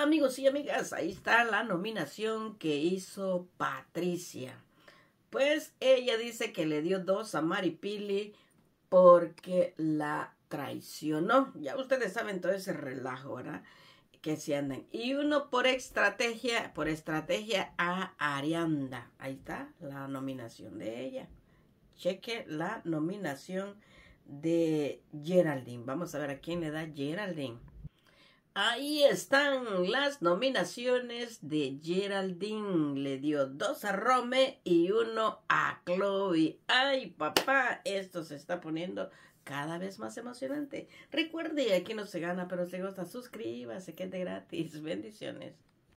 Amigos y amigas, ahí está la nominación que hizo Patricia. Pues ella dice que le dio dos a Maripili porque la traicionó. Ya ustedes saben todo ese relajo, ¿verdad? Que se andan. Y uno por estrategia, por estrategia a Arianda. Ahí está la nominación de ella. Cheque la nominación de Geraldine. Vamos a ver a quién le da Geraldine. Ahí están las nominaciones de Geraldine. Le dio dos a Rome y uno a Chloe. ¡Ay, papá! Esto se está poniendo cada vez más emocionante. Recuerde, aquí no se gana, pero si gusta, suscríbase, que gratis. Bendiciones.